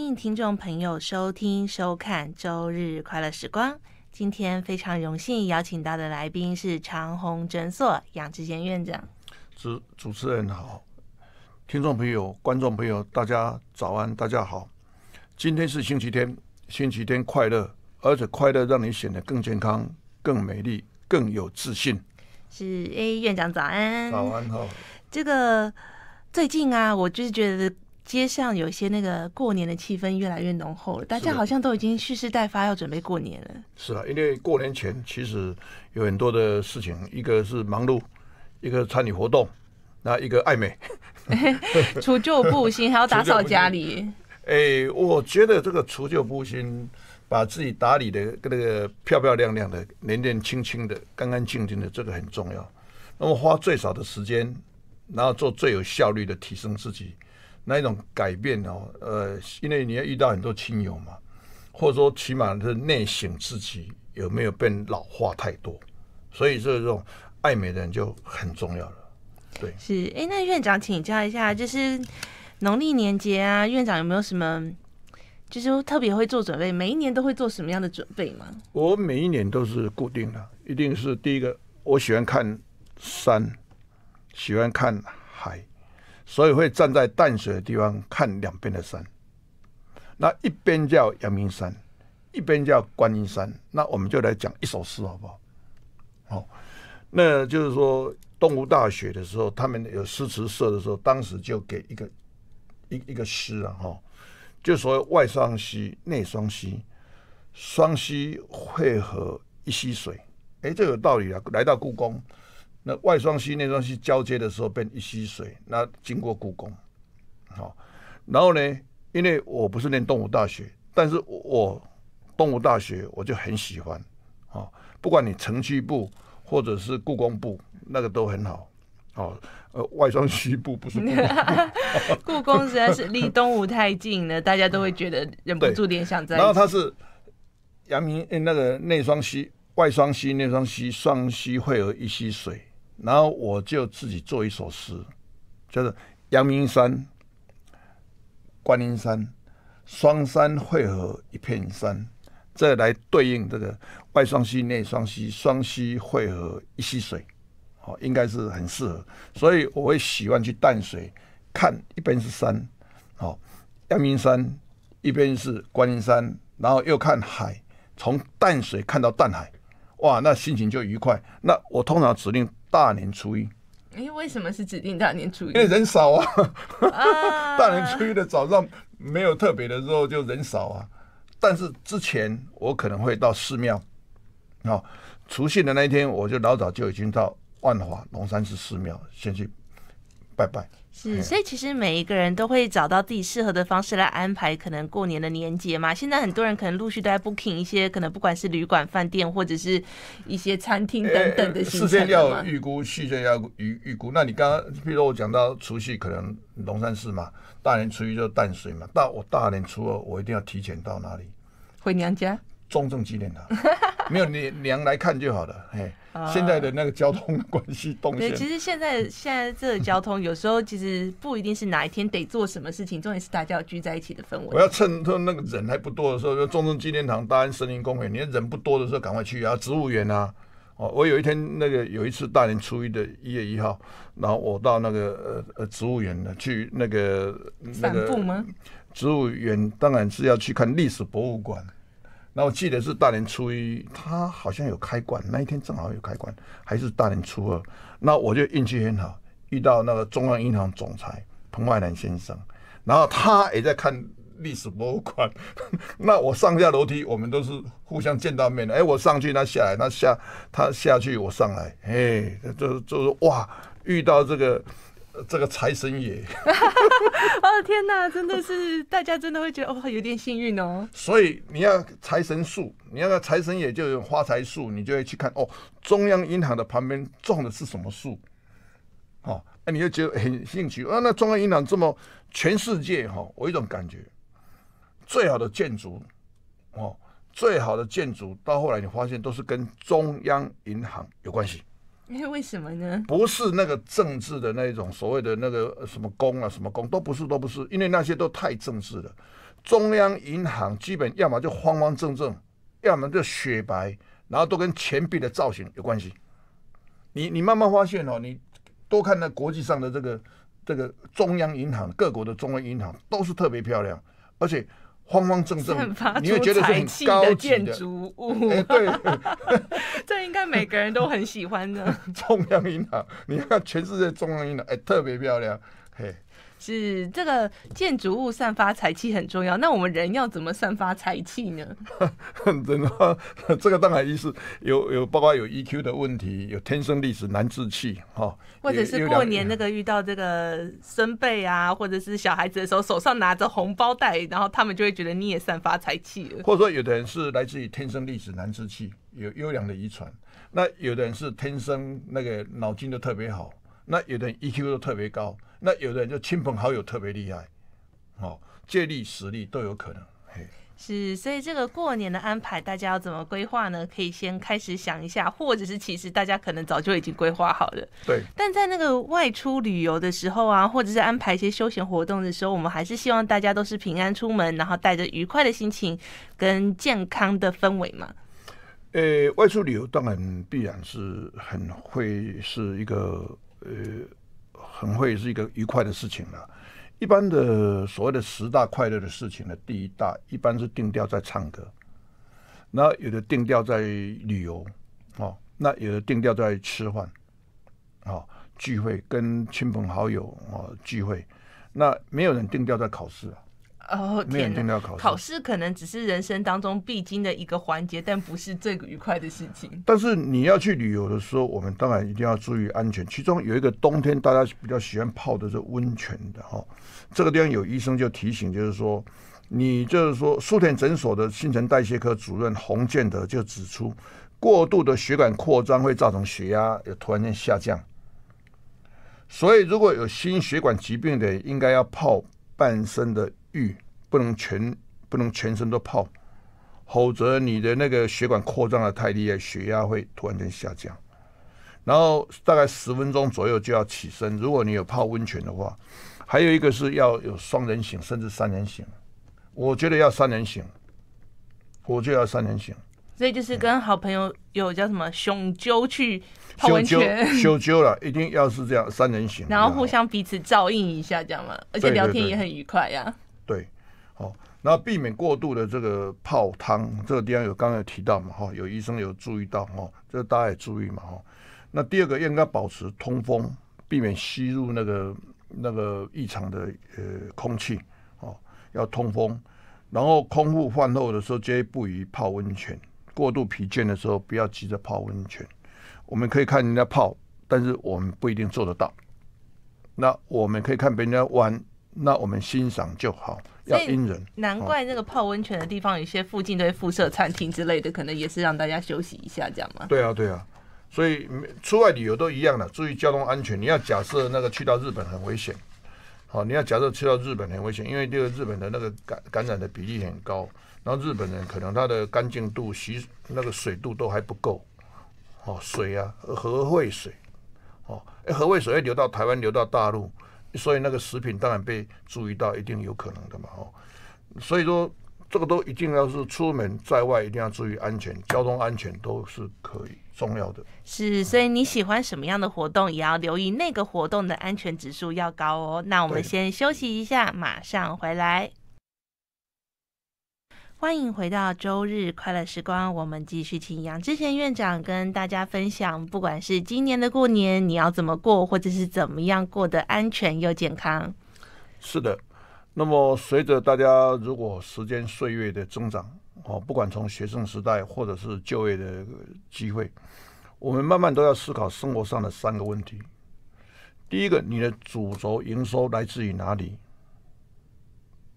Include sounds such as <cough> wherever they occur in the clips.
欢迎听众朋友收听收看周日快乐时光。今天非常荣幸邀请到的来宾是长虹诊所杨志贤院长。主主持人好，听众朋友、观众朋友，大家早安，大家好。今天是星期天，星期天快乐，而且快乐让你显得更健康、更美丽、更有自信。是，哎，院长早安，早安好。这个最近啊，我就是觉得。街上有一些那个过年的气氛越来越浓厚了，大家好像都已经蓄势待发，要准备过年了。是啊，因为过年前其实有很多的事情，一个是忙碌，一个参与活动，那一个爱美，<laughs> 除旧布新还要打扫家里。哎，我觉得这个除旧布新，把自己打理的跟那个漂漂亮亮的、年年轻轻的、干干净净的，这个很重要。那么花最少的时间，然后做最有效率的提升自己。那一种改变哦，呃，因为你要遇到很多亲友嘛，或者说起码是内省自己有没有变老化太多，所以这种爱美的人就很重要了。对，是哎，那院长请教一下，就是农历年节啊，院长有没有什么就是特别会做准备？每一年都会做什么样的准备吗？我每一年都是固定的，一定是第一个，我喜欢看山，喜欢看海。所以会站在淡水的地方看两边的山，那一边叫阳明山，一边叫观音山。那我们就来讲一首诗好不好？好，那就是说东吴大学的时候，他们有诗词社的时候，当时就给一个一一个诗啊，哈，就所谓外双溪内双溪，双溪汇合一溪水，哎，这有道理啊。来到故宫。那外双溪、内双溪交接的时候，变一溪水。那经过故宫，好，然后呢？因为我不是念动物大学，但是我动物大学我就很喜欢，哦，不管你城区部或者是故宫部，那个都很好。哦，呃，外双溪部不是故宫，<laughs> 实在是离东吴太近了，大家都会觉得忍不住联想在。然后他是阳明哎，那个内双溪、外双溪、内双溪、双溪汇而一溪水。然后我就自己做一首诗，叫做“阳明山、观音山，双山汇合一片山”，这来对应这个“外双溪、内双溪，双溪汇合一溪水”，好，应该是很适合。所以我会喜欢去淡水看，一边是山，好，阳明山一边是观音山，然后又看海，从淡水看到淡海，哇，那心情就愉快。那我通常指令。大年初一，哎，为什么是指定大年初一？因为人少啊，<laughs> 大年初一的早上没有特别的肉，就人少啊。但是之前我可能会到寺庙，好，除夕的那一天我就老早就已经到万华龙山寺寺庙先去拜拜。是，所以其实每一个人都会找到自己适合的方式来安排可能过年的年节嘛。现在很多人可能陆续都在 booking 一些可能不管是旅馆、饭店或者是一些餐厅等等的事程嘛。时要预估，事先要预预估。那你刚刚，譬如我讲到除夕可能龙山寺嘛，大年初一就淡水嘛，到我大年初二我一定要提前到哪里？回娘家。中正纪念堂没有你娘来看就好了。哎，现在的那个交通关系动对，其实现在现在这个交通有时候其实不一定是哪一天得做什么事情，重点是大家要聚在一起的氛围。我要趁他那个人还不多的时候，就忠正纪念堂、大安森林公园，你看人不多的时候赶快去啊，植物园啊。哦，我有一天那个有一次大年初一的一月一号，然后我到那个呃呃植物园呢去那个散步吗？植物园当然是要去看历史博物馆。那我记得是大年初一，他好像有开馆，那一天正好有开馆，还是大年初二。那我就运气很好，遇到那个中央银行总裁彭万南先生，然后他也在看历史博物馆。<laughs> 那我上下楼梯，我们都是互相见到面的。哎，我上去，他下来，他下，他下去，我上来。哎，就就是哇，遇到这个。这个财神爷，<laughs> 哦天哪，真的是大家真的会觉得哦有点幸运哦。所以你要财神树，你要财神爷，就有发财树，你就会去看哦。中央银行的旁边种的是什么树？哦，哎，你就觉得很兴趣。啊。那中央银行这么全世界哈，我一种感觉，最好的建筑哦，最好的建筑到后来你发现都是跟中央银行有关系。因为为什么呢？不是那个政治的那种所谓的那个什么公啊什么公都不是都不是，因为那些都太政治了。中央银行基本要么就方方正正，要么就雪白，然后都跟钱币的造型有关系。你你慢慢发现哦，你多看那国际上的这个这个中央银行，各国的中央银行都是特别漂亮，而且。方方正正，你会觉得是很高级的建筑物。对，<laughs> 这应该每个人都很喜欢的。<laughs> 中央银行，你看全世界中央银行，哎，特别漂亮，嘿。是这个建筑物散发财气很重要，那我们人要怎么散发财气呢？真 <laughs> 的，这个当然也是有有，包括有 EQ 的问题，有天生丽质难自弃啊。或者是过年那个遇到这个孙辈啊，或者是小孩子的时候，手上拿着红包袋，然后他们就会觉得你也散发财气了。或者说，有的人是来自于天生丽质难自弃，有优良的遗传；那有的人是天生那个脑筋都特别好，那有的人 EQ 都特别高。那有的人就亲朋好友特别厉害，哦，借力使力都有可能。嘿，是，所以这个过年的安排，大家要怎么规划呢？可以先开始想一下，或者是其实大家可能早就已经规划好了。对，但在那个外出旅游的时候啊，或者是安排一些休闲活动的时候，我们还是希望大家都是平安出门，然后带着愉快的心情跟健康的氛围嘛。呃，外出旅游当然必然是很会是一个呃。很会是一个愉快的事情了。一般的所谓的十大快乐的事情的第一大一般是定调在唱歌，那有的定调在旅游哦，那有的定调在吃饭，哦聚会跟亲朋好友哦聚会，那没有人定调在考试啊。哦，没有定要考试，考试可能只是人生当中必经的一个环节，但不是最愉快的事情。但是你要去旅游的时候，我们当然一定要注意安全。其中有一个冬天，大家比较喜欢泡的是温泉的哈。这个地方有医生就提醒，就是说，你就是说，苏田诊所的新陈代谢科主任洪建德就指出，过度的血管扩张会造成血压也突然间下降。所以，如果有心血管疾病的，应该要泡半身的。浴不能全不能全身都泡，否则你的那个血管扩张的太厉害，血压会突然间下降。然后大概十分钟左右就要起身。如果你有泡温泉的话，还有一个是要有双人醒，甚至三人醒。我觉得要三人醒，我就要三人行。所以就是跟好朋友有叫什么熊揪去泡温泉，修揪了，一定要是这样三人行，然后互相彼此照应一下这样嘛，而且聊天也很愉快呀。对，好，那避免过度的这个泡汤这个地方有刚才提到嘛，哈，有医生有注意到哈，这大家也注意嘛，哈。那第二个应该保持通风，避免吸入那个那个异常的呃空气，哦，要通风。然后空腹、饭后的时候建议不宜泡温泉，过度疲倦的时候不要急着泡温泉。我们可以看人家泡，但是我们不一定做得到。那我们可以看别人家玩。那我们欣赏就好，要因人。难怪那个泡温泉的地方，有些附近都会附设餐厅之类的，可能也是让大家休息一下，这样嘛？对啊，对啊。所以出外旅游都一样的，注意交通安全。你要假设那个去到日本很危险，哦，你要假设去到日本很危险，因为这个日本的那个感感染的比例很高，然后日本人可能他的干净度、洗那个水度都还不够，哦，水啊，河汇水，哦，哎，河汇水会流到台湾，流到大陆。所以那个食品当然被注意到，一定有可能的嘛哦。所以说，这个都一定要是出门在外一定要注意安全，交通安全都是可以重要的。是，所以你喜欢什么样的活动，也要留意那个活动的安全指数要高哦。那我们先休息一下，马上回来。欢迎回到周日快乐时光，我们继续请杨志贤院长跟大家分享，不管是今年的过年你要怎么过，或者是怎么样过得安全又健康。是的，那么随着大家如果时间岁月的增长，哦，不管从学生时代或者是就业的机会，我们慢慢都要思考生活上的三个问题。第一个，你的主轴营收来自于哪里？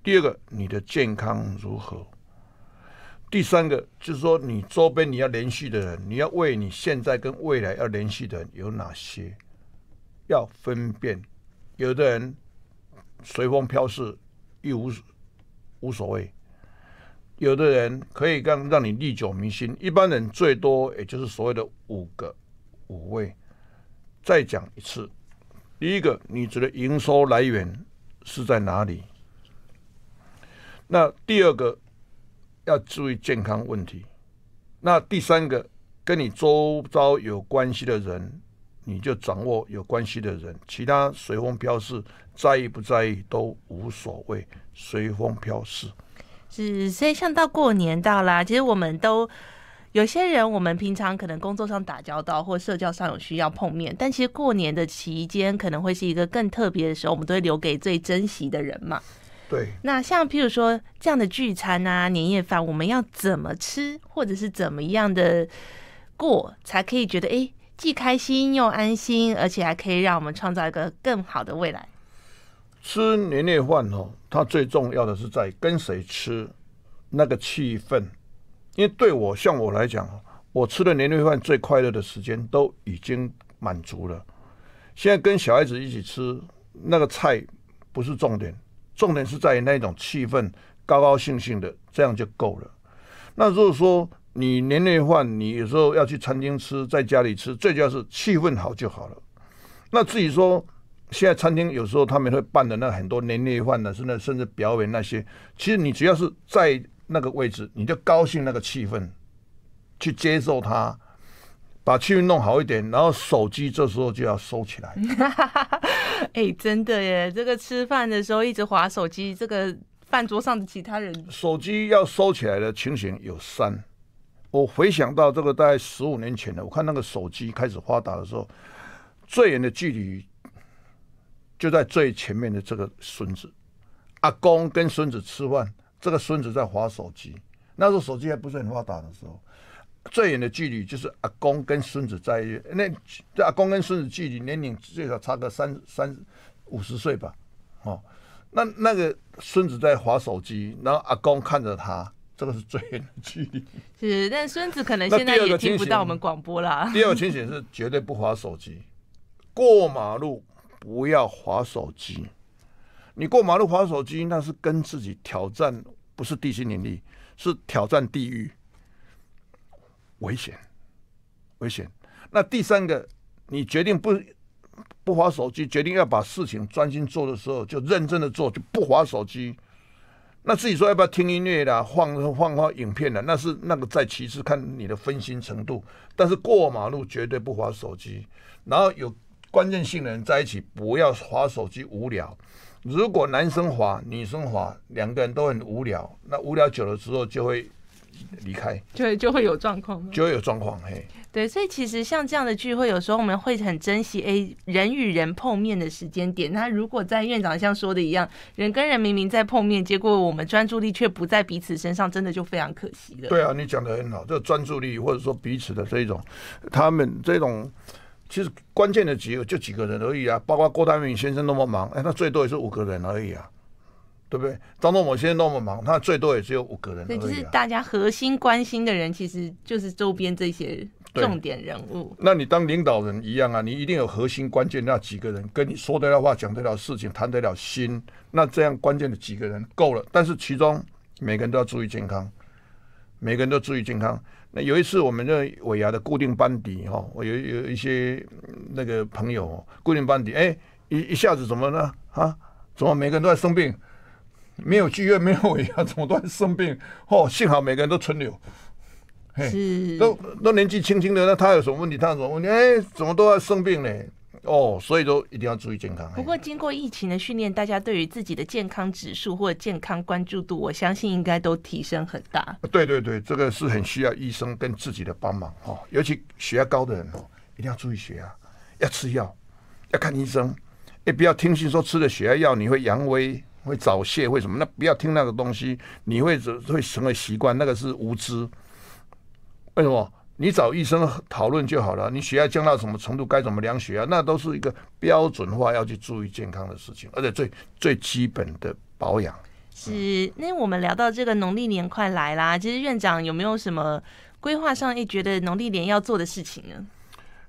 第二个，你的健康如何？第三个就是说，你周边你要联系的人，你要为你现在跟未来要联系的人有哪些，要分辨。有的人随风飘逝，一无无所谓；有的人可以让让你历久弥新。一般人最多也就是所谓的五个五位。再讲一次，第一个你觉得营收来源是在哪里？那第二个。要注意健康问题。那第三个，跟你周遭有关系的人，你就掌握有关系的人，其他随风飘逝，在意不在意都无所谓，随风飘逝。是，所以像到过年到啦，其实我们都有些人，我们平常可能工作上打交道，或社交上有需要碰面，但其实过年的期间可能会是一个更特别的时候，我们都会留给最珍惜的人嘛。对，那像譬如说这样的聚餐啊，年夜饭，我们要怎么吃，或者是怎么样的过，才可以觉得哎，既开心又安心，而且还可以让我们创造一个更好的未来。吃年夜饭哦，它最重要的是在跟谁吃，那个气氛。因为对我像我来讲我吃的年夜饭最快乐的时间都已经满足了。现在跟小孩子一起吃，那个菜不是重点。重点是在于那种气氛，高高兴兴的，这样就够了。那如果说你年夜饭，你有时候要去餐厅吃，在家里吃，最主要是气氛好就好了。那至于说，现在餐厅有时候他们会办的那很多年夜饭的，甚至甚至表演那些，其实你只要是在那个位置，你就高兴那个气氛，去接受它。把气氛弄好一点，然后手机这时候就要收起来。<laughs> 哎，真的耶！这个吃饭的时候一直划手机，这个饭桌上的其他人手机要收起来的情形有三。我回想到这个大概十五年前的，我看那个手机开始发达的时候，最远的距离就在最前面的这个孙子阿公跟孙子吃饭，这个孙子在划手机。那时候手机还不是很发达的时候。最远的距离就是阿公跟孙子在那，阿公跟孙子距离年龄最少差个三三五十岁吧，哦，那那个孙子在划手机，然后阿公看着他，这个是最远的距离。是，但孙子可能现在也听不到我们广播啦。第二个清醒是绝对不划手机，过马路不要划手机。你过马路划手机，那是跟自己挑战，不是地心引力，是挑战地狱。危险，危险。那第三个，你决定不不划手机，决定要把事情专心做的时候，就认真的做，就不划手机。那自己说要不要听音乐的，放放放影片的，那是那个在其次，看你的分心程度。但是过马路绝对不划手机。然后有关键性的人在一起，不要划手机，无聊。如果男生划，女生划，两个人都很无聊，那无聊久了之后就会。离开，对，就会有状况，就会有状况，嘿，对，所以其实像这样的聚会，有时候我们会很珍惜，哎，人与人碰面的时间点。那如果在院长像说的一样，人跟人明明在碰面，结果我们专注力却不在彼此身上，真的就非常可惜了。对啊，你讲的很好，这专注力或者说彼此的这一种，他们这种其实关键的几个就几个人而已啊，包括郭台铭先生那么忙，哎，那最多也是五个人而已啊。对不对？张仲某现在那么忙，他最多也只有五个人。那就是大家核心关心的人，其实就是周边这些重点人物。那你当领导人一样啊，你一定有核心关键那几个人，跟你说得了话，讲得了事情，谈得了心。那这样关键的几个人够了，但是其中每个人都要注意健康，每个人都注意健康。那有一次，我们的尾牙的固定班底哈，我有有一些那个朋友固定班底，哎，一一下子怎么呢？啊，怎么每个人都在生病？没有剧院，没有尾压，怎么都会生病？哦，幸好每个人都存留，嘿，都都年纪轻轻的，那他有什么问题？他什么？哎，怎么都要生病呢？哦，所以都一定要注意健康。不过，经过疫情的训练，大家对于自己的健康指数或健康关注度，我相信应该都提升很大。对对对，这个是很需要医生跟自己的帮忙哦，尤其血压高的人哦，一定要注意血压，要吃药，要看医生。也不要听信说吃了血压药你会阳痿。会早泄会什么？那不要听那个东西，你会会成为习惯。那个是无知。为什么？你找医生讨论就好了。你血压降到什么程度，该怎么量血压，那都是一个标准化要去注意健康的事情，而且最最基本的保养。是那我们聊到这个农历年快来啦。其实院长有没有什么规划上，觉得农历年要做的事情呢？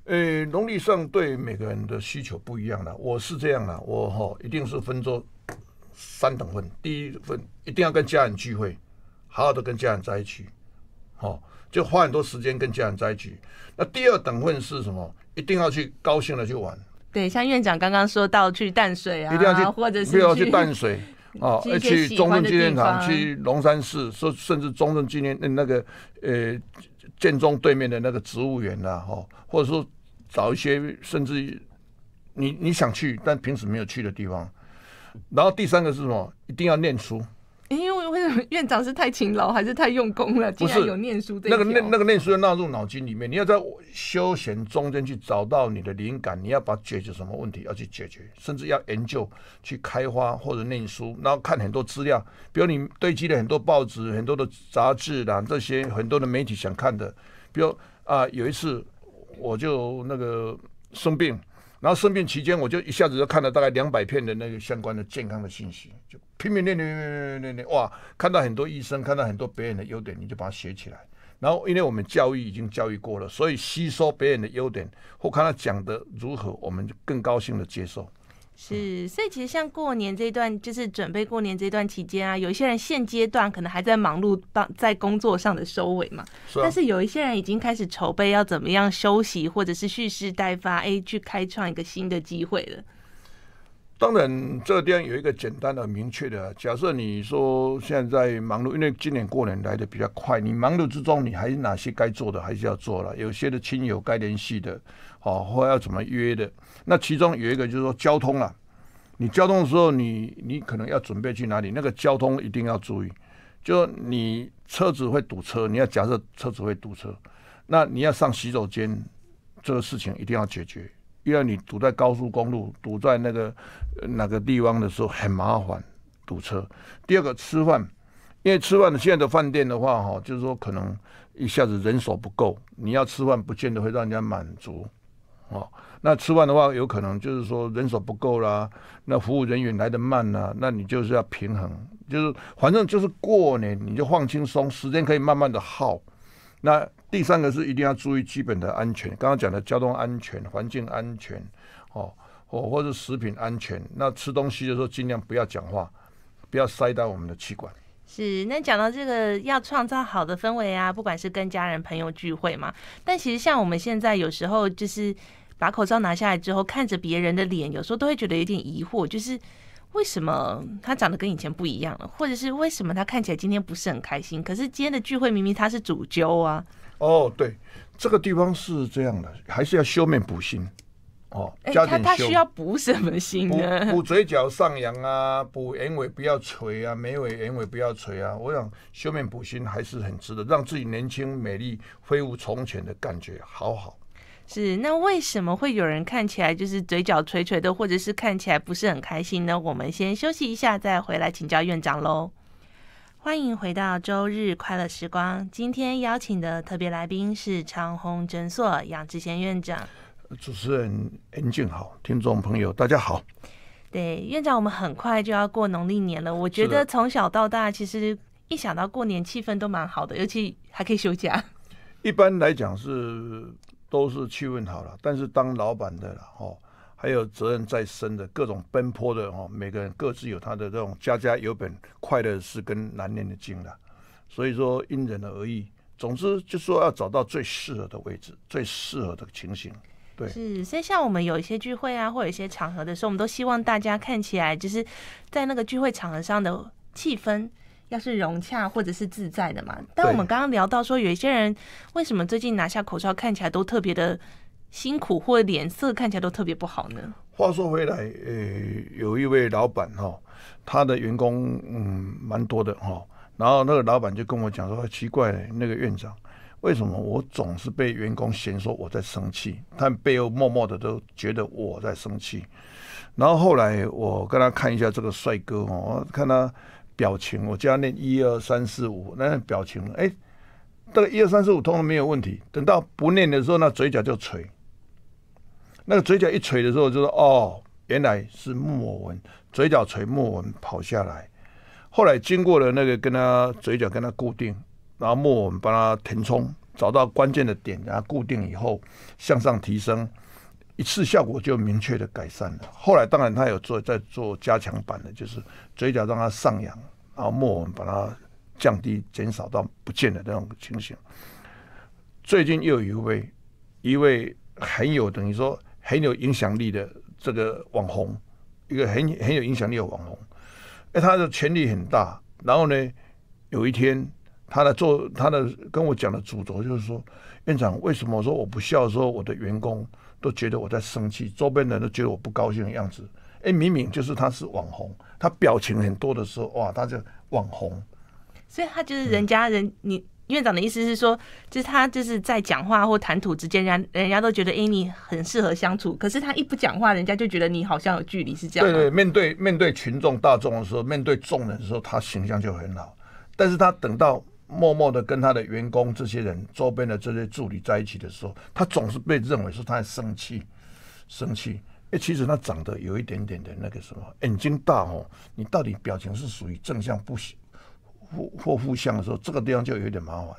呃，农历上对每个人的需求不一样了。我是这样的，我哈一定是分周。三等份，第一份一定要跟家人聚会，好好的跟家人在一起，哦，就花很多时间跟家人在一起。那第二等份是什么？一定要去高兴的去玩。对，像院长刚刚说到去淡水啊，一定要去，或者不要去淡水，<laughs> 哦，去中正纪念堂，去龙山寺，说甚至中正纪念那个呃建中对面的那个植物园啦，哦，或者说找一些甚至你你想去但平时没有去的地方。然后第三个是什么？一定要念书。因为为什么院长是太勤劳还是太用功了？既然有念书，那个那那个念书要纳入脑筋里面。你要在休闲中间去找到你的灵感。你要把解决什么问题要去解决，甚至要研究去开发或者念书，然后看很多资料。比如你堆积了很多报纸、很多的杂志啦，这些很多的媒体想看的。比如啊，有一次我就那个生病。然后生病期间，我就一下子就看了大概两百片的那个相关的健康的信息，就拼命练练练练练练哇！看到很多医生，看到很多别人的优点，你就把它写起来。然后，因为我们教育已经教育过了，所以吸收别人的优点或看他讲的如何，我们就更高兴的接受。是，所以其实像过年这段，就是准备过年这段期间啊，有一些人现阶段可能还在忙碌，到在工作上的收尾嘛。是啊。但是有一些人已经开始筹备要怎么样休息，或者是蓄势待发，哎，去开创一个新的机会了。当然，这边有一个简单的、明确的假设。你说现在忙碌，因为今年过年来的比较快，你忙碌之中，你还有哪些该做的还是要做了？有些的亲友该联系的，好，或要怎么约的？那其中有一个就是说交通啊，你交通的时候，你你可能要准备去哪里？那个交通一定要注意。就你车子会堵车，你要假设车子会堵车，那你要上洗手间，这个事情一定要解决。又要你堵在高速公路，堵在那个哪个地方的时候很麻烦，堵车。第二个吃饭，因为吃饭的现在的饭店的话，哈，就是说可能一下子人手不够，你要吃饭不见得会让人家满足，哦，那吃饭的话有可能就是说人手不够啦，那服务人员来的慢啦，那你就是要平衡，就是反正就是过年你就放轻松，时间可以慢慢的耗，那。第三个是一定要注意基本的安全，刚刚讲的交通安全、环境安全，哦，或或者食品安全。那吃东西的时候尽量不要讲话，不要塞到我们的气管。是，那讲到这个要创造好的氛围啊，不管是跟家人朋友聚会嘛，但其实像我们现在有时候就是把口罩拿下来之后，看着别人的脸，有时候都会觉得有点疑惑，就是。为什么他长得跟以前不一样了？或者是为什么他看起来今天不是很开心？可是今天的聚会明明他是主角啊！哦，对，这个地方是这样的，还是要修面补心哦，加点他需要补什么心？补嘴角上扬啊，补眼尾不要垂啊，眉尾、眼尾不要垂啊。我想修面补心还是很值得，让自己年轻美丽，恢复从前的感觉，好好。是，那为什么会有人看起来就是嘴角垂垂的，或者是看起来不是很开心呢？我们先休息一下，再回来请教院长喽。欢迎回到周日快乐时光，今天邀请的特别来宾是长虹诊所杨志贤院长。主持人恩静好，听众朋友大家好。对院长，我们很快就要过农历年了，我觉得从小到大，其实一想到过年气氛都蛮好的，尤其还可以休假。一般来讲是。都是气氛好了，但是当老板的了哦，还有责任在身的各种奔波的哦，每个人各自有他的这种，家家有本快乐事跟难念的经的，所以说因人而异。总之就说要找到最适合的位置，最适合的情形。对，是。所以像我们有一些聚会啊，或有一些场合的时候，我们都希望大家看起来就是在那个聚会场合上的气氛。要是融洽或者是自在的嘛，但我们刚刚聊到说，有一些人为什么最近拿下口罩看起来都特别的辛苦，或脸色看起来都特别不好呢？话说回来，呃，有一位老板哈，他的员工嗯蛮多的哈，然后那个老板就跟我讲说，奇怪，那个院长为什么我总是被员工嫌说我在生气，但背后默默的都觉得我在生气。然后后来我跟他看一下这个帅哥哈，看他。表情，我就要念一二三四五，那表情，哎，这个一二三四五通常没有问题。等到不念的时候，那嘴角就垂，那个嘴角一垂的时候，就说哦，原来是木偶纹，嘴角垂木纹跑下来。后来经过了那个跟他嘴角跟他固定，然后木偶纹帮他填充，找到关键的点，然后固定以后向上提升。一次效果就明确的改善了。后来当然他有做在做加强版的，就是嘴角让它上扬，然后末纹把它降低减少到不见的那种情形。最近又有一位一位很有等于说很有影响力的这个网红，一个很很有影响力的网红，哎，他的权力很大。然后呢，有一天。他的做，他的跟我讲的主轴就是说，院长为什么说我不笑，说我的员工都觉得我在生气，周边人都觉得我不高兴的样子。哎，明明就是他是网红，他表情很多的时候，哇，他就网红。所以他就是人家人，你院长的意思是说，就是他就是在讲话或谈吐之间，人人家都觉得哎你很适合相处。可是他一不讲话，人家就觉得你好像有距离，是这样。对对，面对面对群众大众的时候，面对众人的时候，他形象就很好。但是他等到。默默的跟他的员工这些人、周边的这些助理在一起的时候，他总是被认为说他在生气，生气。哎，其实他长得有一点点的那个什么，眼睛大哦。你到底表情是属于正向不，或或负向的时候，这个地方就有点麻烦。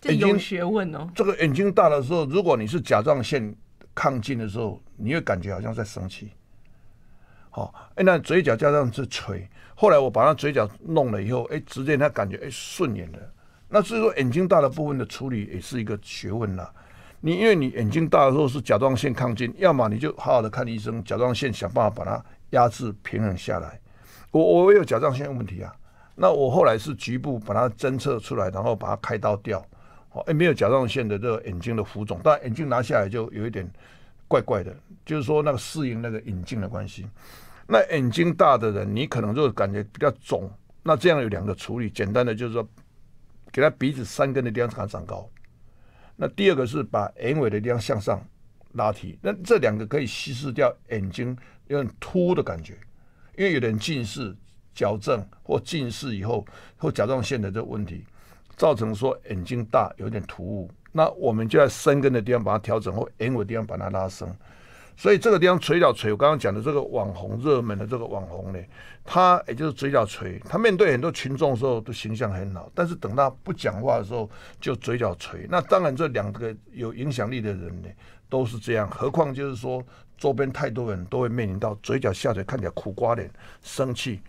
这有学问哦。这个眼睛大的时候，如果你是甲状腺亢进的时候，你会感觉好像在生气。好，哎，那嘴角加上是垂。后来我把他嘴角弄了以后，哎，直接他感觉哎顺眼了。那所以说眼睛大的部分的处理也是一个学问啦。你因为你眼睛大的时候是甲状腺亢进，要么你就好好的看医生，甲状腺想办法把它压制平衡下来。我我也有甲状腺问题啊。那我后来是局部把它侦测出来，然后把它开刀掉。哦，哎，没有甲状腺的这个眼睛的浮肿，但眼镜拿下来就有一点怪怪的，就是说那个适应那个眼镜的关系。那眼睛大的人，你可能就感觉比较肿。那这样有两个处理，简单的就是说，给他鼻子三根的地方长高；那第二个是把眼尾的地方向上拉提。那这两个可以稀释掉眼睛有点凸的感觉，因为有点近视矫正或近视以后或甲状腺的这个问题，造成说眼睛大有点突兀。那我们就在深根的地方把它调整，或眼尾的地方把它拉伸。所以这个地方嘴角垂，我刚刚讲的这个网红热门的这个网红呢，他也就是嘴角垂。他面对很多群众的时候，都形象很好，但是等到不讲话的时候，就嘴角垂。那当然，这两个有影响力的人呢，都是这样。何况就是说，周边太多人都会面临到嘴角下垂，看起来苦瓜脸、生气。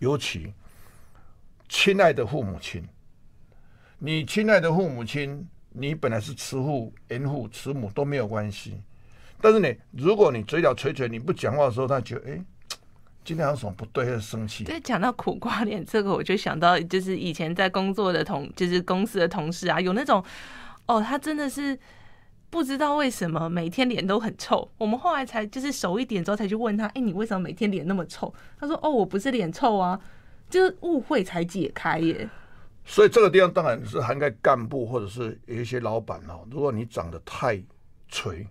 尤其亲爱的父母亲，你亲爱的父母亲，你本来是慈父、严父、慈母都没有关系。但是你，如果你嘴角垂垂，你不讲话的时候，他觉得哎，今天有什么不对，的生气？对，讲到苦瓜脸这个，我就想到就是以前在工作的同，就是公司的同事啊，有那种哦，他真的是不知道为什么每天脸都很臭。我们后来才就是熟一点之后，才去问他，哎，你为什么每天脸那么臭？他说哦，我不是脸臭啊，就是误会才解开耶。所以这个地方当然是涵盖干部或者是有一些老板哦，如果你长得太垂。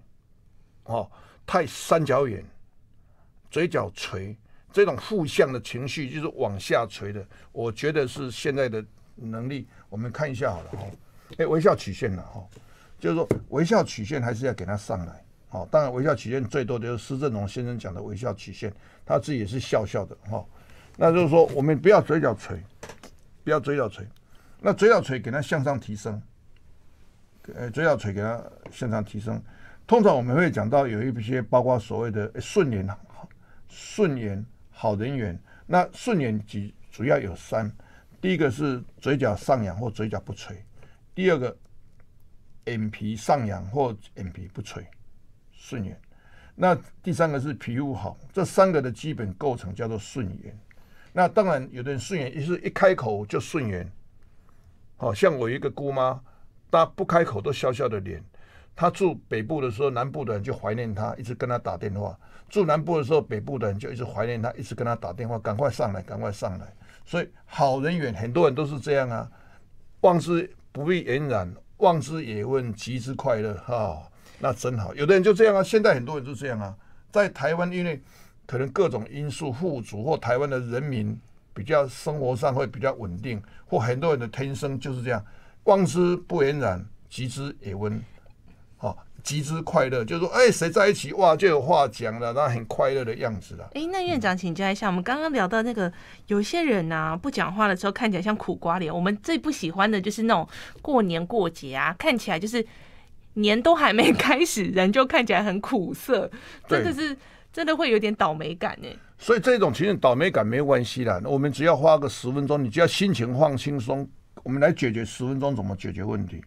哦，太三角眼，嘴角垂，这种负向的情绪就是往下垂的。我觉得是现在的能力，我们看一下好了。哦，哎，微笑曲线了哦，就是说微笑曲线还是要给它上来。好，当然微笑曲线最多就是施正荣先生讲的微笑曲线，他自己也是笑笑的。哈，那就是说我们不要嘴角垂，不要嘴角垂，那嘴角垂给它向上提升。呃，嘴角垂给它向上提升。通常我们会讲到有一些包括所谓的顺眼好，顺眼好人缘。那顺眼几主要有三：第一个是嘴角上扬或嘴角不垂；第二个眼皮上扬或眼皮不垂，顺眼；那第三个是皮肤好。这三个的基本构成叫做顺眼。那当然，有的人顺眼也是一开口就顺眼，好像我一个姑妈，她不开口都笑笑的脸。他住北部的时候，南部的人就怀念他，一直跟他打电话；住南部的时候，北部的人就一直怀念他，一直跟他打电话，赶快上来，赶快上来。所以好人缘，很多人都是这样啊。望之不必言染，望之也问，及之快乐哈，那真好。有的人就这样啊，现在很多人就这样啊。在台湾，因为可能各种因素，富足或台湾的人民比较生活上会比较稳定，或很多人的天生就是这样，望之不言染，及之也温。哦，集资快乐，就是说哎，谁在一起哇，就有话讲了，那很快乐的样子了。哎，那院长请教一下，我们刚刚聊到那个，有些人啊，不讲话的时候看起来像苦瓜脸。我们最不喜欢的就是那种过年过节啊，看起来就是年都还没开始，人就看起来很苦涩，真的是真的会有点倒霉感呢。所以这种其实倒霉感没关系啦，我们只要花个十分钟，你就要心情放轻松，我们来解决十分钟怎么解决问题。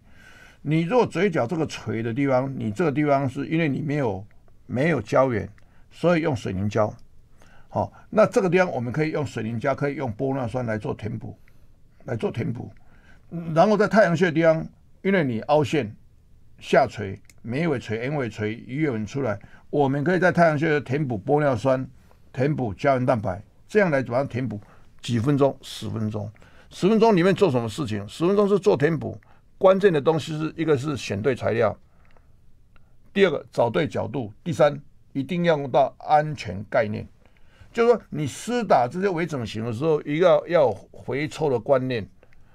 你若嘴角这个垂的地方，你这个地方是因为你没有没有胶原，所以用水凝胶。好，那这个地方我们可以用水凝胶，可以用玻尿酸来做填补，来做填补。然后在太阳穴的地方，因为你凹陷、下垂、眉尾垂、眼尾垂、鱼尾纹出来，我们可以在太阳穴填补玻尿酸，填补胶原蛋白，这样来主要填补。几分钟，十分钟，十分钟里面做什么事情？十分钟是做填补。关键的东西是一个是选对材料，第二个找对角度，第三一定要用到安全概念。就是说，你施打这些微整形的时候，一个要回抽的观念，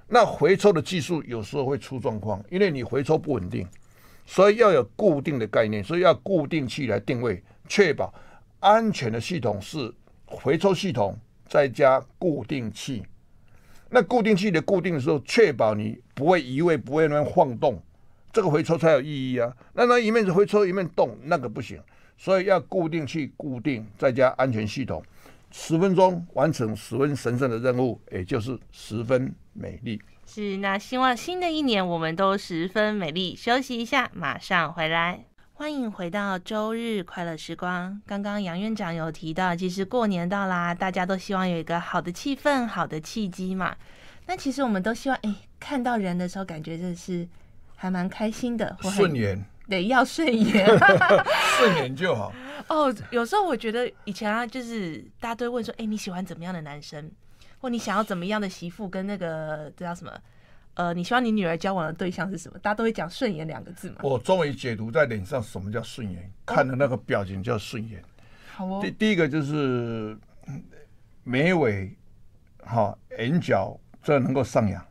那回抽的技术有时候会出状况，因为你回抽不稳定，所以要有固定的概念，所以要固定器来定位，确保安全的系统是回抽系统再加固定器。那固定器的固定的时候，确保你不会移位，不会乱晃动，这个回抽才有意义啊。那那一面子回抽，一面动，那个不行。所以要固定器固定，再加安全系统，十分钟完成十分神圣的任务，也就是十分美丽。是，那希望新的一年我们都十分美丽。休息一下，马上回来。欢迎回到周日快乐时光。刚刚杨院长有提到，其实过年到啦，大家都希望有一个好的气氛、好的契机嘛。那其实我们都希望，哎，看到人的时候，感觉就是还蛮开心的，或顺眼，对，要顺眼，<laughs> 顺眼就好。<laughs> 哦，有时候我觉得以前啊，就是大家都会问说，哎，你喜欢怎么样的男生，或你想要怎么样的媳妇，跟那个叫什么？呃，你希望你女儿交往的对象是什么？大家都会讲“顺眼”两个字嘛。我终于解读在脸上什么叫“顺眼”，看的那个表情叫“顺眼”。好，哦。第第一个就是眉尾，哈，眼角这能够上扬，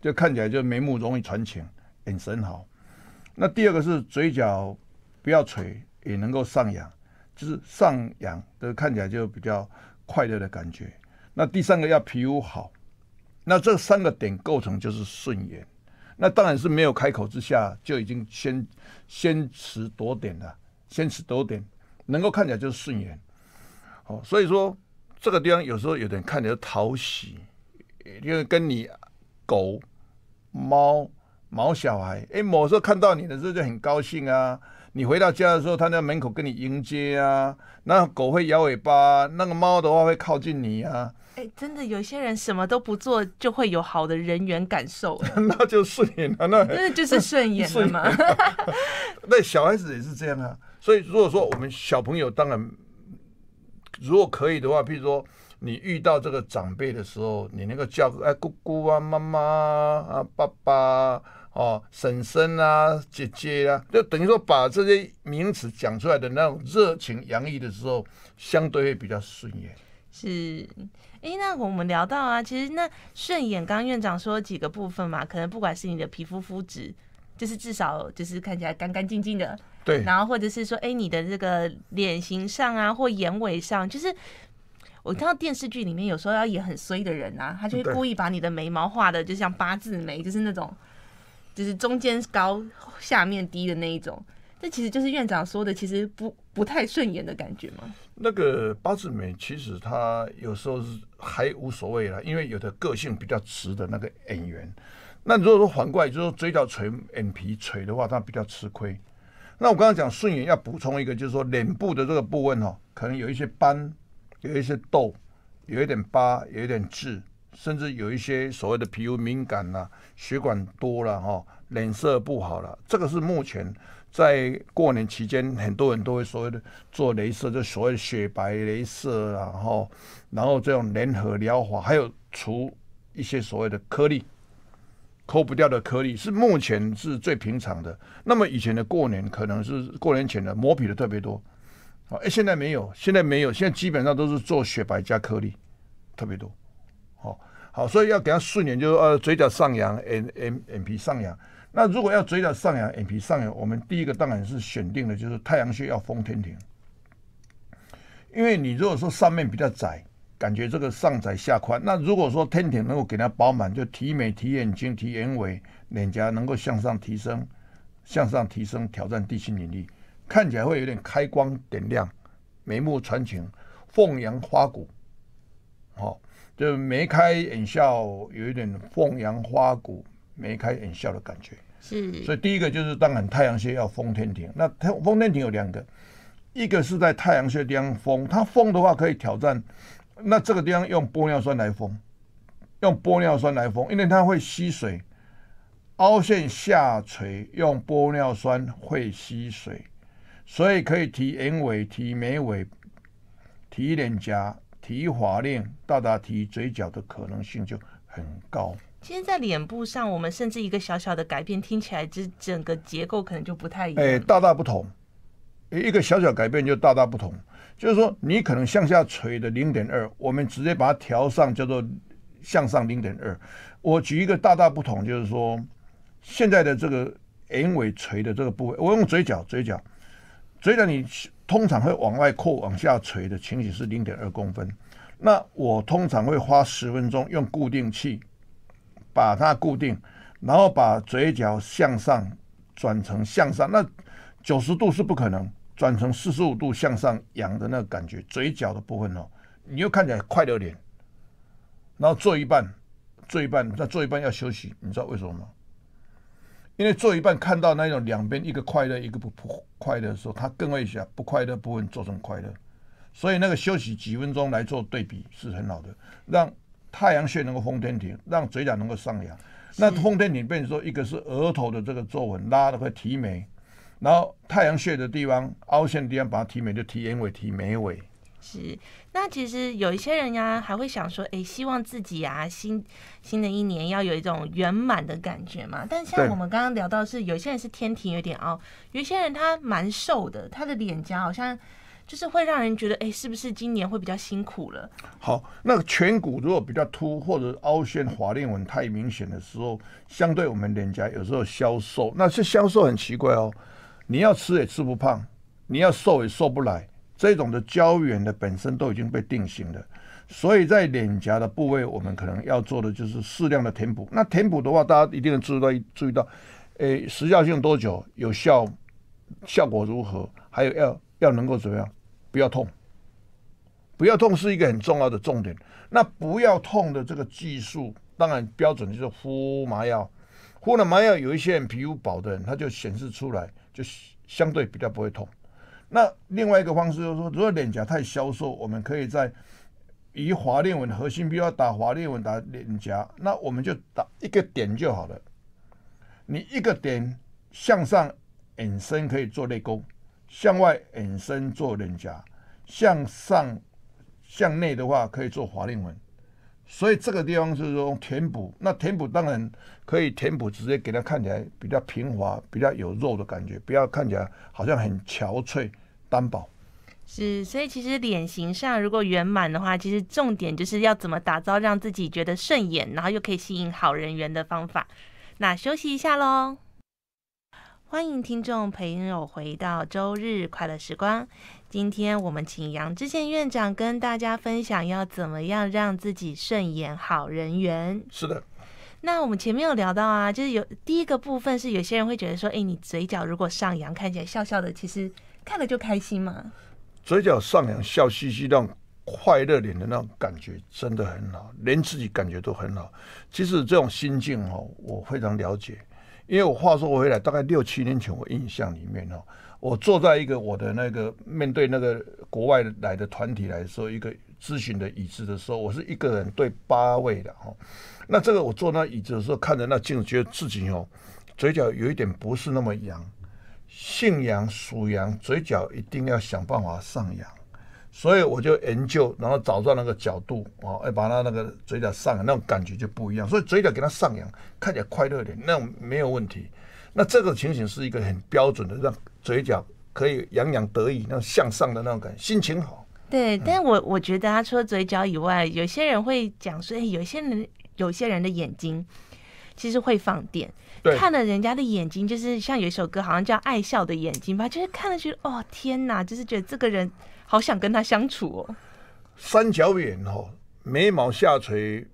就看起来就眉目容易传情，眼神好。那第二个是嘴角不要垂，也能够上扬，就是上扬的看起来就比较快乐的感觉。那第三个要皮肤好。那这三个点构成就是顺眼，那当然是没有开口之下就已经先先持多点了，先持多点能够看起来就是顺眼，哦，所以说这个地方有时候有点看起来讨喜，因为跟你狗、猫、毛小孩，哎，某时候看到你的时候就很高兴啊，你回到家的时候，它在门口跟你迎接啊，那狗会摇尾巴，那个猫的话会靠近你啊。哎，真的，有些人什么都不做就会有好的人缘感受。<laughs> 那就顺眼了，那真的就是顺眼 <laughs> 嘛。<laughs> 那小孩子也是这样啊。所以，如果说我们小朋友，当然如果可以的话，譬如说你遇到这个长辈的时候，你能够叫哎姑姑啊、妈妈啊、爸爸哦、婶婶啊、姐姐啊，就等于说把这些名词讲出来的那种热情洋溢的时候，相对会比较顺眼。是，哎，那我们聊到啊，其实那顺眼，刚院长说几个部分嘛，可能不管是你的皮肤肤质，就是至少就是看起来干干净净的，对。然后或者是说，哎，你的这个脸型上啊，或眼尾上，就是我看到电视剧里面有时候要演很衰的人啊，他就会故意把你的眉毛画的就像八字眉，就是那种，就是中间高下面低的那一种。这其实就是院长说的，其实不不太顺眼的感觉吗？那个八字眉，其实他有时候是还无所谓啦，因为有的个性比较直的那个演员。那如果说反过来，就是说嘴角垂、眼皮垂的话，他比较吃亏。那我刚刚讲顺眼，要补充一个，就是说脸部的这个部分哈，可能有一些斑、有一些痘、有一点疤、有一点痣，甚至有一些所谓的皮肤敏感啦、血管多了哈、脸色不好了，这个是目前。在过年期间，很多人都会所谓的做镭射，就所谓的雪白镭射，然后然后这种联合疗法，还有除一些所谓的颗粒抠不掉的颗粒，是目前是最平常的。那么以前的过年可能是过年前的磨皮的特别多，啊，哎，现在没有，现在没有，现在基本上都是做雪白加颗粒，特别多，好，好，所以要给他顺眼，就是呃嘴角上扬，眼眼眼皮上扬。那如果要追到上扬眼皮上扬，我们第一个当然是选定的就是太阳穴要封天庭。因为你如果说上面比较窄，感觉这个上窄下宽，那如果说天庭能够给它饱满，就提眉、提眼睛、提眼尾、脸颊能够向上提升，向上提升挑战地心引力，看起来会有点开光点亮，眉目传情，凤阳花鼓，好，就眉开眼笑，有一点凤阳花鼓。眉开眼笑的感觉，是。所以第一个就是当然太阳穴要封天庭，那天封天庭有两个，一个是在太阳穴地方封，它封的话可以挑战，那这个地方用玻尿酸来封，用玻尿酸来封，因为它会吸水，凹陷下垂，用玻尿酸会吸水，所以可以提眼尾、提眉尾、提脸颊、提法令，到达提嘴角的可能性就很高。今天在脸部上，我们甚至一个小小的改变，听起来这整个结构可能就不太一样。哎，大大不同，一个小小改变就大大不同。就是说，你可能向下垂的零点二，我们直接把它调上，叫做向上零点二。我举一个大大不同，就是说，现在的这个眼尾垂的这个部位，我用嘴角，嘴角，嘴角你通常会往外扩、往下垂的情形是零点二公分。那我通常会花十分钟用固定器。把它固定，然后把嘴角向上转成向上，那九十度是不可能，转成四十五度向上扬的那个感觉，嘴角的部分哦，你又看起来快乐点。然后做一半，做一半，再做一半要休息，你知道为什么吗？因为做一半看到那种两边一个快乐一个不快乐的时候，他更会想不快乐部分做成快乐，所以那个休息几分钟来做对比是很好的，让。太阳穴能够封天庭，让嘴角能够上扬。那封天庭，变说一个是额头的这个皱纹拉的会提眉，然后太阳穴的地方凹陷地方把它提眉就提眼尾提眉尾。是，那其实有一些人呀，还会想说，哎，希望自己啊新新的一年要有一种圆满的感觉嘛。但像我们刚刚聊到，是有些人是天庭有点凹，有些人他蛮瘦的，他的脸颊好像。就是会让人觉得，哎，是不是今年会比较辛苦了？好，那颧骨如果比较凸或者凹陷、法令纹太明显的时候，相对我们脸颊有时候消瘦，那是消瘦很奇怪哦。你要吃也吃不胖，你要瘦也瘦不来，这种的胶原的本身都已经被定型了，所以在脸颊的部位，我们可能要做的就是适量的填补。那填补的话，大家一定要注意到注意到，诶，时效性多久？有效？效果如何？还有要要能够怎么样？不要痛，不要痛是一个很重要的重点。那不要痛的这个技术，当然标准就是敷麻药。敷了麻药，有一些人皮肤薄的人，他就显示出来，就相对比较不会痛。那另外一个方式就是说，如果脸颊太消瘦，我们可以在以滑裂纹核心，不要打滑裂纹，打脸颊，那我们就打一个点就好了。你一个点向上延伸，可以做泪沟。向外延伸做脸颊，向上、向内的话可以做法令纹，所以这个地方是说填补。那填补当然可以填补，直接给它看起来比较平滑，比较有肉的感觉，不要看起来好像很憔悴单薄。是，所以其实脸型上如果圆满的话，其实重点就是要怎么打造让自己觉得顺眼，然后又可以吸引好人缘的方法。那休息一下喽。欢迎听众朋友回到周日快乐时光。今天我们请杨志宪院长跟大家分享要怎么样让自己顺眼、好人缘。是的。那我们前面有聊到啊，就是有第一个部分是有些人会觉得说，哎，你嘴角如果上扬，看起来笑笑的，其实看了就开心嘛。嘴角上扬、笑嘻嘻，那种快乐脸的那种感觉真的很好，连自己感觉都很好。其实这种心境哦，我非常了解。因为我话说回来，大概六七年前，我印象里面哦，我坐在一个我的那个面对那个国外来的团体来说，一个咨询的椅子的时候，我是一个人对八位的哦。那这个我坐那椅子的时候，看着那镜子，觉得自己哦嘴角有一点不是那么扬。姓杨属羊，嘴角一定要想办法上扬。所以我就研究，然后找到那个角度哦，哎，把它那个嘴角上，扬，那种感觉就不一样。所以嘴角给它上扬，看起来快乐点，那种没有问题。那这个情形是一个很标准的，让嘴角可以洋洋得意，那向上的那种感，心情好。对，但是我我觉得啊，除了嘴角以外，有些人会讲说，哎，有些人有些人的眼睛其实会放电。看了人家的眼睛，就是像有一首歌，好像叫《爱笑的眼睛》吧，就是看了觉得哦，天哪，就是觉得这个人好想跟他相处哦。三角眼哦，眉毛下垂，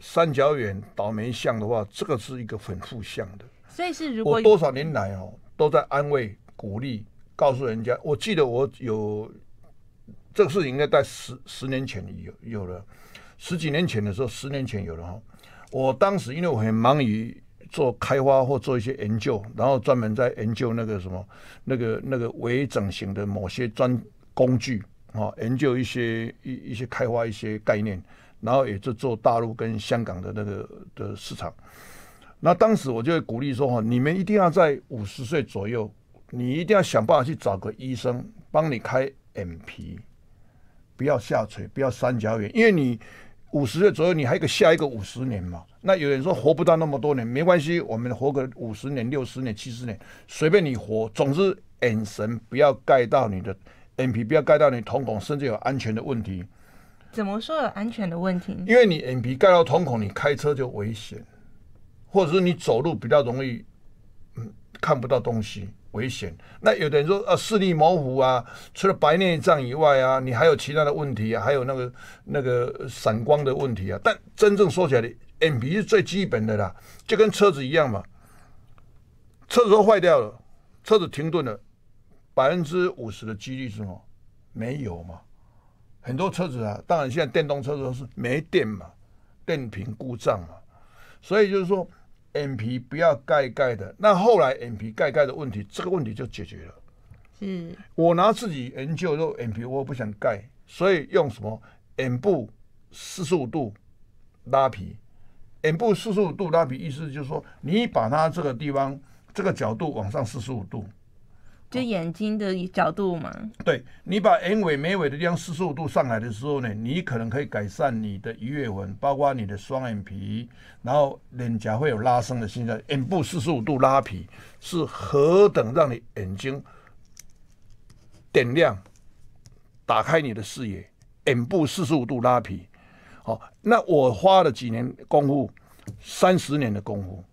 三角眼倒霉相的话，这个是一个很负相的。所以是，如我多少年来哦，都在安慰、鼓励、告诉人家。我记得我有这个事情应该在十十年前有有了，十几年前的时候，十年前有了哈。我当时因为我很忙于。做开发或做一些研究，然后专门在研究那个什么那个那个微整形的某些专工具啊，研究一些一一些开发一些概念，然后也就做大陆跟香港的那个的市场。那当时我就会鼓励说：哈，你们一定要在五十岁左右，你一定要想办法去找个医生帮你开眼皮，不要下垂，不要三角眼，因为你五十岁左右，你还有个下一个五十年嘛。那有人说活不到那么多年没关系，我们活个五十年、六十年、七十年，随便你活，总之眼神不要盖到你的眼皮，不要盖到你瞳孔，甚至有安全的问题。怎么说有安全的问题？因为你眼皮盖到瞳孔，你开车就危险，或者是你走路比较容易，嗯，看不到东西，危险。那有的人说，呃，视力模糊啊，除了白内障以外啊，你还有其他的问题啊，还有那个那个闪光的问题啊。但真正说起来的。眼皮是最基本的啦，就跟车子一样嘛。车子都坏掉了，车子停顿了，百分之五十的几率是什么？没有嘛。很多车子啊，当然现在电动车都是没电嘛，电瓶故障嘛。所以就是说，眼皮不要盖盖的。那后来眼皮盖盖的问题，这个问题就解决了。嗯，我拿自己研究，说眼皮我不想盖，所以用什么眼部四十五度拉皮。眼部四十五度拉皮，意思就是说，你把它这个地方，这个角度往上四十五度，就眼睛的角度嘛。对，你把眼尾、眉尾的地方四十五度上来的时候呢，你可能可以改善你的鱼尾纹，包括你的双眼皮，然后脸颊会有拉伸的现象。眼部四十五度拉皮是何等让你眼睛点亮，打开你的视野。眼部四十五度拉皮。好，那我花了几年功夫，三十年的功夫，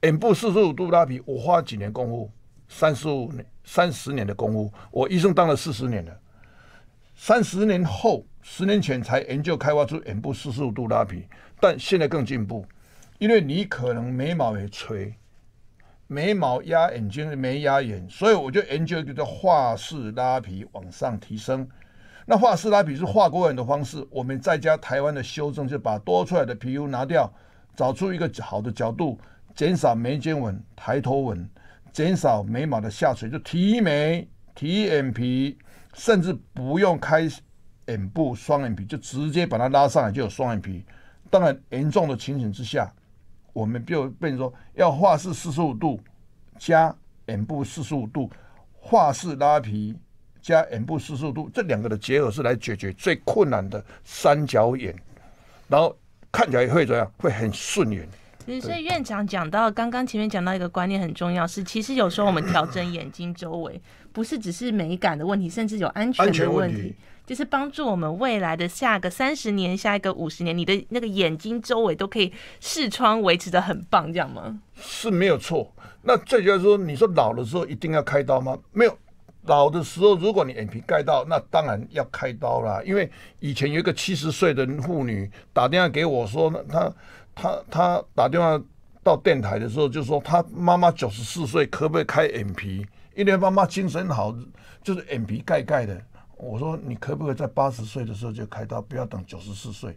眼部四十五度拉皮，我花几年功夫，三十五年、三十年的功夫，我一生当了四十年了。三十年后，十年前才研究开发出眼部四十五度拉皮，但现在更进步，因为你可能眉毛也垂，眉毛压眼睛，眉压眼，所以我就研究一个叫画式拉皮往上提升。那画式拉皮是画过人的方式，我们再加台湾的修正，就把多出来的皮肤拿掉，找出一个好的角度，减少眉间纹、抬头纹，减少眉毛的下垂，就提眉、提眼皮，甚至不用开眼部双眼皮，就直接把它拉上来就有双眼皮。当然，严重的情形之下，我们就变成说要画式四十五度加眼部四十五度画式拉皮。加眼部四速度，这两个的结合是来解决最困难的三角眼，然后看起来会怎样？会很顺眼。所以院长讲到，刚刚前面讲到一个观念很重要，是其实有时候我们调整眼睛周围，不是只是美感的问题，甚至有安全的问题，就是帮助我们未来的下个三十年、下一个五十年，你的那个眼睛周围都可以视窗维持的很棒，这样吗？是没有错。那就是说，你说老了之后一定要开刀吗？没有。老的时候，如果你眼皮盖到，那当然要开刀啦。因为以前有一个七十岁的妇女打电话给我说，她她她打电话到电台的时候就说，她妈妈九十四岁，可不可以开眼皮？因为妈妈精神好，就是眼皮盖盖的。我说你可不可以在八十岁的时候就开刀，不要等九十四岁？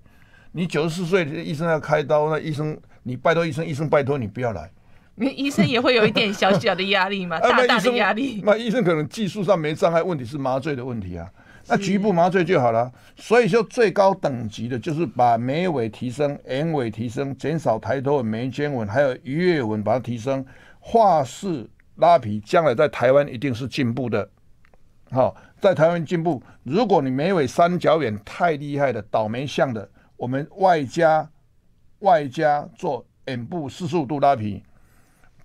你九十四岁医生要开刀，那医生你拜托医生，医生拜托你不要来。你医生也会有一点小小的压力嘛？<laughs> 大的压力，那医生可能技术上没障碍，问题是麻醉的问题啊。那局部麻醉就好了。所以，说最高等级的就是把眉尾提升、眼尾提升，减少抬头纹、眉间纹，还有鱼尾纹，把它提升。画式拉皮，将来在台湾一定是进步的。好，在台湾进步。如果你眉尾三角眼太厉害的、倒眉像的，我们外加外加做眼部四十五度拉皮。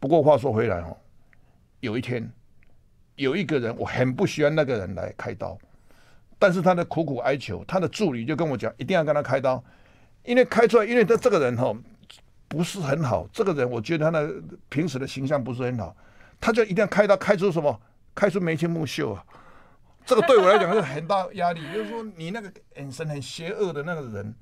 不过话说回来哦，有一天有一个人，我很不喜欢那个人来开刀，但是他的苦苦哀求，他的助理就跟我讲，一定要跟他开刀，因为开出来，因为他这个人哦不是很好，这个人我觉得他的平时的形象不是很好，他就一定要开刀，开出什么，开出眉清目秀啊，这个对我来讲是很大压力，就是说你那个眼神很邪恶的那个人。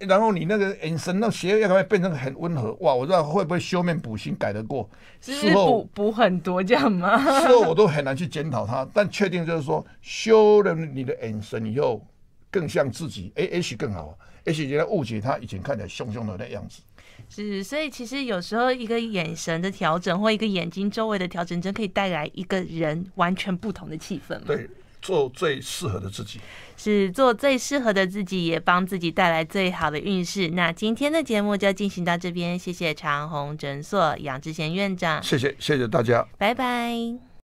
然后你那个眼神，那邪恶会变成很温和哇！我知道会不会修面补心改得过？是补补很多这样吗？<laughs> 事后我都很难去检讨他，但确定就是说修了你的眼神以后更像自己。也 H 更好，H 原来误解他以前看起来凶凶的那样子。是，所以其实有时候一个眼神的调整，或一个眼睛周围的调整，真可以带来一个人完全不同的气氛嘛？对。做最适合的自己，是做最适合的自己，也帮自己带来最好的运势。那今天的节目就进行到这边，谢谢长虹诊所杨志贤院长，谢谢谢谢大家，拜拜。